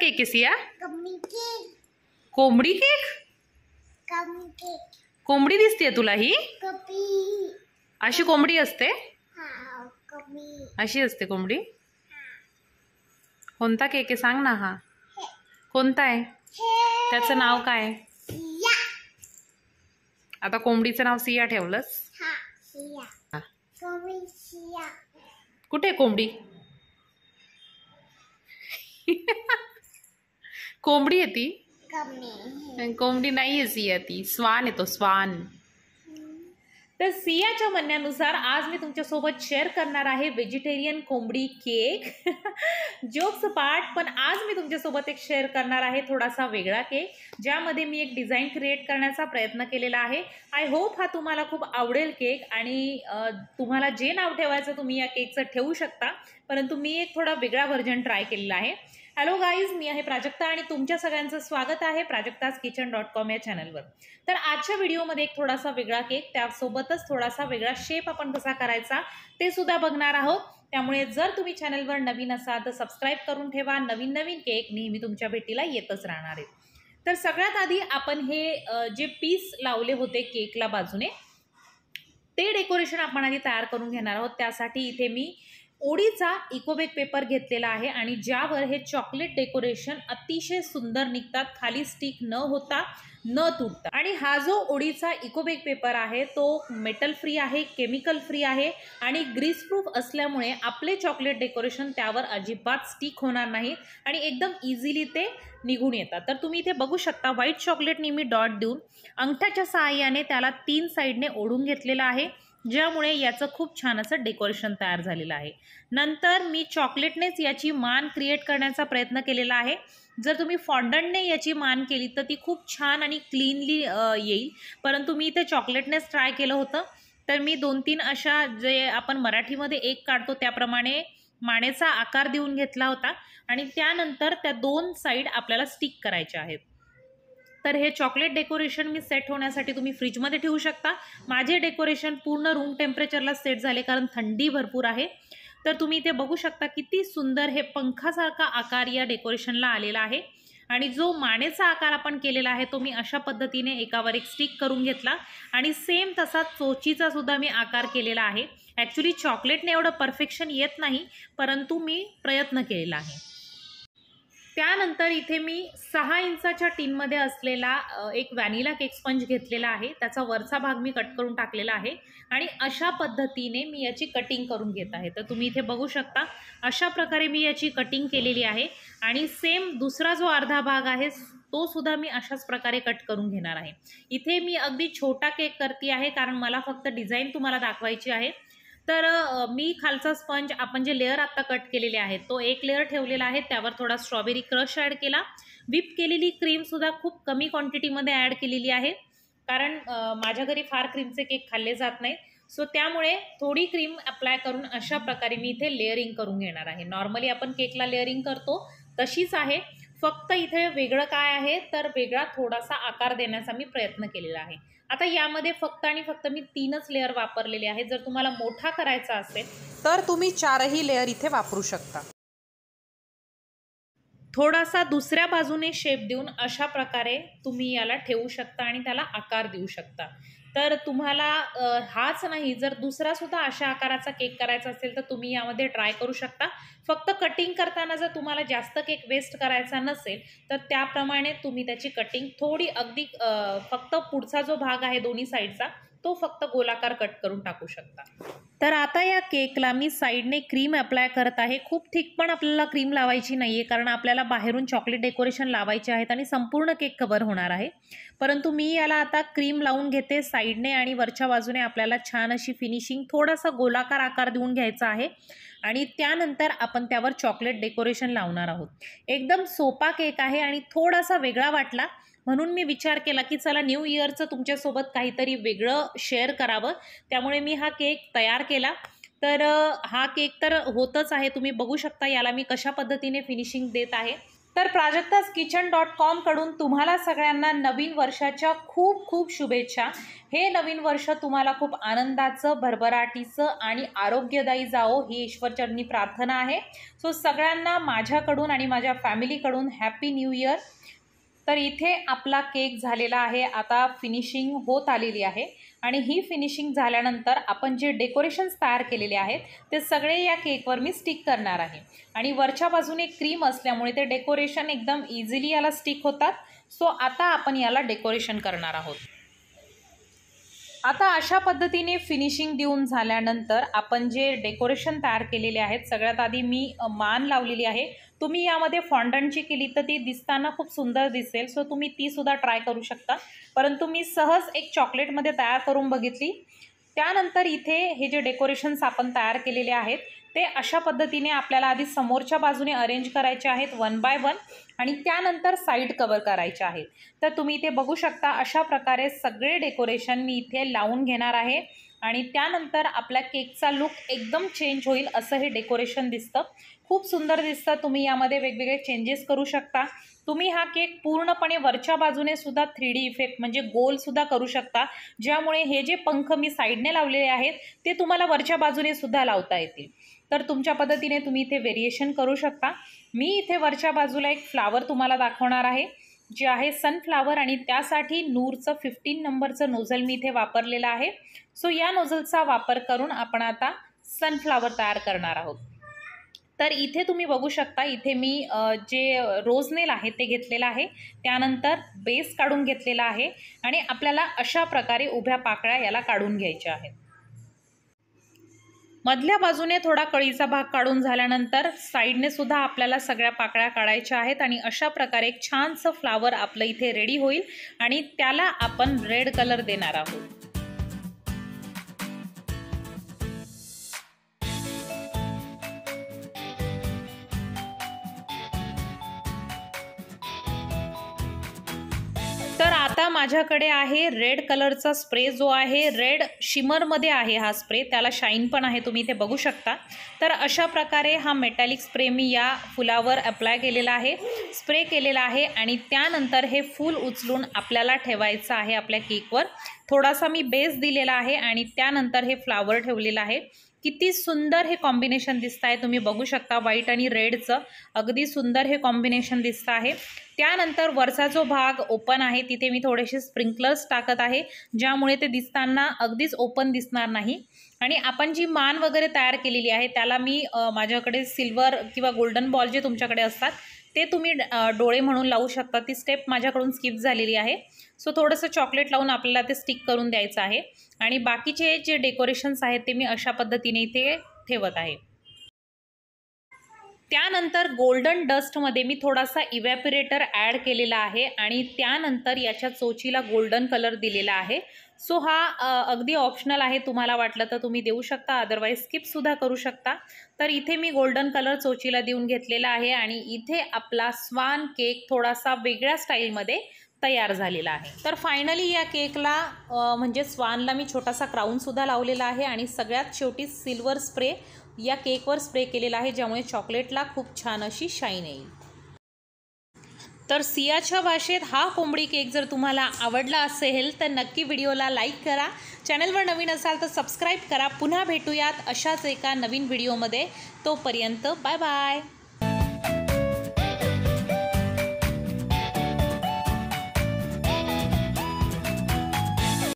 cake आहे सिया कोंबडी cake कोंबडी दिसते तुला ही अशी कोंबडी असते अशी असते कोंबडी कोणता केक आहे सांग ना हा कोणता आहे त्याचं नाव काय आता कोंबडीचं नाव सिया ठेवलंस कुठे कोंबडी कोंबडी आहे ती कोंबडी आहे सिया ती स्वान येतो स्वान तर सियाच्या म्हणण्यानुसार आज मी तुमच्यासोबत शेअर करणार आहे व्हेजिटेरियन कोंबडी केक जोक्स पार्ट पण आज मी तुमच्यासोबत एक शेअर करणार आहे थोडासा वेगळा केक ज्यामध्ये मी एक डिझाईन क्रिएट करण्याचा प्रयत्न केलेला आहे आय होप हा तुम्हाला खूप आवडेल केक आणि तुम्हाला जे नाव ठेवायचं तुम्ही या केकचं ठेवू शकता परंतु मी एक थोडा वेगळा व्हर्जन ट्राय केलेला आहे हॅलो गाईज मी आहे प्राजक्ता आणि तुमच्या सगळ्यांचं स्वागत आहे प्राजक्ताज किचन डॉट कॉम या चॅनलवर तर आजच्या व्हिडिओमध्ये एक थोडासा वेगळा केक त्यासोबतच थोडासा वेगळा शेप आपण कसा करायचा ते सुद्धा बघणार आहोत त्यामुळे जर तुम्ही चॅनलवर नवीन असाल तर सबस्क्राईब करून ठेवा नवीन नवीन केक नेहमी तुमच्या भेटीला येतच राहणार आहे तर सगळ्यात आधी आपण हे जे पीस लावले होते केकला बाजूने ते डेकोरेशन आपण आधी तयार करून घेणार आहोत त्यासाठी इथे मी ओडीचा इकोबेक पेपर घेतलेला आहे आणि ज्यावर हे चॉकलेट डेकोरेशन अतिशय सुंदर निघतात खाली स्टिक न होता न तुटता आणि हा जो ओडीचा इकोबेक पेपर आहे तो मेटल फ्री आहे केमिकल फ्री आहे आणि ग्रीस प्रूफ असल्यामुळे आपले चॉकलेट डेकोरेशन त्यावर अजिबात स्टिक होणार नाही आणि एकदम इझिली ते निघून येतात तर तुम्ही इथे बघू शकता व्हाईट चॉकलेट नेहमी डॉट देऊन अंगठ्याच्या सहाय्याने त्याला तीन साईडने ओढून घेतलेला आहे ज्यामुळे याचं खूप छान असं डेकोरेशन तयार झालेलं आहे नंतर मी चॉकलेटनेच याची मान क्रिएट करण्याचा प्रयत्न केलेला आहे जर तुम्ही फॉन्डंटने याची मान केली तर ती खूप छान आणि क्लीनली येईल परंतु मी इथे चॉकलेटनेच ट्राय केलं होतं तर मी दोन तीन अशा जे आपण मराठीमध्ये एक काढतो त्याप्रमाणे मानेचा आकार देऊन घेतला होता आणि त्यानंतर त्या दोन साईड आपल्याला स्टिक करायच्या आहेत तर हे चॉकलेट डेकोरेशन मी सेट होण्यासाठी तुम्ही फ्रीजमध्ये ठेवू शकता माझे डेकोरेशन पूर्ण रूम टेम्परेचरला सेट झाले कारण थंडी भरपूर आहे तर तुम्ही इथे बघू शकता किती सुंदर हे पंखासारखा आकार या डेकोरेशनला आलेला आहे आणि जो मानेचा आकार आपण केलेला आहे तो मी अशा पद्धतीने एकावर एक स्टिक करून घेतला आणि सेम तसा चोचीचा सुद्धा मी आकार केलेला आहे ॲक्च्युली चॉकलेटने एवढं परफेक्शन येत नाही परंतु मी प्रयत्न केलेला आहे त्यानंतर इथे मी सहा इंचाच्या टीनमध्ये असलेला एक व्हॅनिला केक स्पंज घेतलेला आहे त्याचा वरचा भाग मी कट करून टाकलेला आहे आणि अशा पद्धतीने मी याची कटिंग करून घेत आहे तर तुम्ही इथे बघू शकता अशा प्रकारे मी याची कटिंग केलेली आहे आणि सेम दुसरा जो अर्धा भाग आहे तो सुद्धा मी अशाच प्रकारे कट करून घेणार आहे इथे मी अगदी छोटा केक करते आहे कारण मला फक्त डिझाईन तुम्हाला दाखवायची आहे तर मी खालचा स्पंज आपण जे लेअर आत्ता कट केलेले आहेत तो एक लेअर ठेवलेला आहे त्यावर थोडा स्ट्रॉबेरी क्रश ॲड केला व्हीप केलेली क्रीमसुद्धा खूप कमी क्वांटिटीमध्ये ॲड केलेली आहे कारण माझ्या घरी फार क्रीमचे केक खाल्ले जात नाहीत सो त्यामुळे थोडी क्रीम अप्लाय करून अशा प्रकारे मी इथे लेअरिंग करून घेणार आहे नॉर्मली आपण केकला लेअरिंग करतो तशीच आहे फक्त इथे वेगळं काय आहे तर वेगळा थोडासा आकार देण्याचा मी प्रयत्न केलेला आहे आता यामध्ये फक्त आणि फक्त मी तीनच लेअर वापरलेले आहेत जर तुम्हाला मोठा करायचा असेल तर तुम्ही चारही लेअर इथे वापरू शकता थोडासा दुसऱ्या बाजूने शेप देऊन अशा प्रकारे तुम्ही याला ठेवू शकता आणि त्याला आकार देऊ शकता तर तुम्हाला हाच नाही जर दुसरा सुद्धा अशा आकाराचा केक करायचा असेल तर तुम्ही यामध्ये ट्राय करू शकता फक्त कटिंग करताना जर तुम्हाला जास्त केक वेस्ट करायचा नसेल तर त्याप्रमाणे तुम्ही त्याची कटिंग थोडी अगदी फक्त पुढचा जो भाग आहे दोन्ही साईडचा तो फक्त गोलाकार कट करून टाकू शकता तर आता या केकला मी साईडने क्रीम अप्लाय करत आहे खूप थिक पण आपल्याला क्रीम लावायची नाही आहे कारण आपल्याला बाहेरून चॉकलेट डेकोरेशन लावायचे आहेत आणि संपूर्ण केक कवर होणार आहे परंतु मी याला आता क्रीम लावून घेते साईडने आणि वरच्या बाजूने आपल्याला छान अशी फिनिशिंग थोडासा गोलाकार आकार देऊन घ्यायचा आहे आणि त्यानंतर आपण त्यावर चॉकलेट डेकोरेशन लावणार आहोत एकदम सोपा केक आहे आणि थोडासा वेगळा वाटला म्हणून मी विचार केला की चला न्यू इयरचं तुमच्यासोबत काहीतरी वेगळं शेअर करावं त्यामुळे मी हा केक तयार केला तर हा केक तर होतच आहे तुम्ही बघू शकता याला मी कशा पद्धतीने फिनिशिंग देत आहे तर प्राजक्ताज किचन डॉट कॉमकडून तुम्हाला सगळ्यांना नवीन वर्षाच्या खूप खूप शुभेच्छा हे नवीन वर्ष तुम्हाला खूप आनंदाचं भरभराटीचं आणि आरोग्यदायी जाओ ही ईश्वरचरणी प्रार्थना आहे सो सगळ्यांना माझ्याकडून आणि माझ्या फॅमिलीकडून हॅपी न्यू इयर तर इथे आपला केक झालेला आहे आता फिनिशिंग होत आलेली आहे आणि ही फिनिशिंग झाल्यानंतर आपण जे डेकोरेशन्स तयार केलेले आहेत ते सगळे या केकवर मी स्टिक करणार आहे आणि वरच्या बाजूने क्रीम असल्यामुळे ते डेकोरेशन एकदम इझिली याला स्टिक होतात सो आता आपण याला डेकोरेशन करणार आहोत आता अशा पद्धतीने फिनिशिंग देऊन झाल्यानंतर आपण जे डेकोरेशन तयार केलेले आहेत सगळ्यात आधी मी मान लावलेली आहे तुम्ही यामध्ये फॉन्डनची केली तर ती दिसताना खूप सुंदर दिसेल सो तुम्ही तीसुद्धा ट्राय करू शकता परंतु मी सहज एक चॉकलेटमध्ये तयार करून बघितली त्यानंतर इथे हे जे डेकोरेशन्स आपण तयार केलेले आहेत ते अशा पद्धतीने आपल्याला आधी समोरच्या बाजूने अरेंज करायचे आहेत वन बाय वन आणि त्यानंतर साईड कवर करायचे आहेत तर तुम्ही इथे बघू शकता अशा प्रकारे सगळे डेकोरेशन मी इथे लावून घेणार आहे आणि त्यानंतर आपल्या केकचा लुक एकदम चेंज होईल असं हे डेकोरेशन दिसतं खूप सुंदर दिसतं तुम्ही यामध्ये वेगवेगळे चेंजेस करू शकता तुम्ही हा केक पूर्णपणे वरच्या बाजूने सुद्धा थ्री डी इफेक्ट म्हणजे गोल सुद्धा करू शकता ज्यामुळे हे जे पंख मी साईडने लावलेले आहेत ते तुम्हाला वरच्या बाजूने सुद्धा लावता येतील तर तुमच्या पद्धतीने तुम्ही इथे व्हेरिएशन करू शकता मी इथे वरच्या बाजूला एक फ्लावर फ्लावर तुम्हाला दाखवणार आहे जे आहे सनफ्लावर आणि त्यासाठी नूरचं फिफ्टीन नंबरचं नोझल मी इथे वापरलेलं आहे सो या नोझलचा वापर करून आपण आता सनफ्लावर तयार करणार आहोत तर इथे तुम्ही बघू शकता इथे मी जे रोजनेल आहे ते घेतलेलं आहे त्यानंतर बेस काढून घेतलेला आहे आणि आपल्याला अशा प्रकारे उभ्या पाकळ्या याला काढून घ्यायच्या आहेत मधल्या बाजूने थोडा कळीचा भाग काढून झाल्यानंतर साईडने सुद्धा आपल्याला सगळ्या पाकळ्या काढायच्या आहेत आणि अशा प्रकारे एक छानसं फ्लावर आपलं इथे रेडी होईल आणि त्याला आपण रेड कलर देणार आहोत तर आता माझ्याकडे आहे रेड कलरचा स्प्रे जो आहे रेड शिमरमध्ये आहे हा स्प्रे त्याला शाईन पण आहे तुम्ही इथे बघू शकता तर अशा प्रकारे हा मेटॅलिक स्प्रे मी या फुलावर अप्लाय केलेला आहे स्प्रे केलेला आहे आणि त्यानंतर हे फूल उचलून आपल्याला ठेवायचं आहे आपल्या केकवर थोडासा मी बेस दिलेला आहे आणि त्यानंतर हे फ्लावर ठेवलेलं आहे किती सुंदर हे कॉम्बिनेशन दिसत आहे तुम्ही बघू शकता व्हाईट आणि रेडचं अगदी सुंदर हे कॉम्बिनेशन दिसत आहे त्यानंतर वरचा जो भाग ओपन आहे तिथे मी थोडेसे स्प्रिंकलर्स टाकत आहे ज्यामुळे ते दिसताना अगदीच ओपन दिसणार नाही आणि आपण जी मान वगैरे तयार केलेली आहे त्याला मी माझ्याकडे सिल्वर किंवा गोल्डन बॉल जे तुमच्याकडे असतात ते तुम्ही डोळे म्हणून लावू शकता ती स्टेप माझ्याकडून स्किप झालेली आहे सो थोडंसं चॉकलेट लावून आपल्याला ते स्टिक करून द्यायचं आहे आणि बाकीचे जे डेकोरेशन्स आहेत ते मी अशा पद्धतीने इथे ठेवत आहे त्यानंतर गोल्डन डस्टमध्ये मी थोडासा इव्हॅपरेटर ॲड केलेला आहे आणि त्यानंतर याच्या चोचीला गोल्डन कलर दिलेला आहे सो हा अगदी ऑप्शनल आहे तुम्हाला वाटलं तर तुम्ही देऊ शकता अदरवाईज स्किपसुद्धा करू शकता तर इथे मी गोल्डन कलर चोचीला देऊन घेतलेला आहे आणि इथे आपला स्वान केक थोडासा वेगळ्या स्टाईलमध्ये तयार झालेला आहे तर फायनली या केकला म्हणजे स्वानला मी छोटासा क्राऊनसुद्धा लावलेला आहे आणि सगळ्यात शेवटी सिल्वर स्प्रे या केकवर स्प्रे केलेला आहे ज्यामुळे चॉकलेटला खूप छान अशी शाईन येईल तर सियाच्या भाषेत हा कोंबडी केक जर तुम्हाला आवडला असेल तर नक्की व्हिडिओला लाईक करा चॅनलवर नवीन असाल तर सबस्क्राईब करा पुन्हा भेटूयात अशाच एका नवीन व्हिडिओमध्ये तोपर्यंत बाय बाय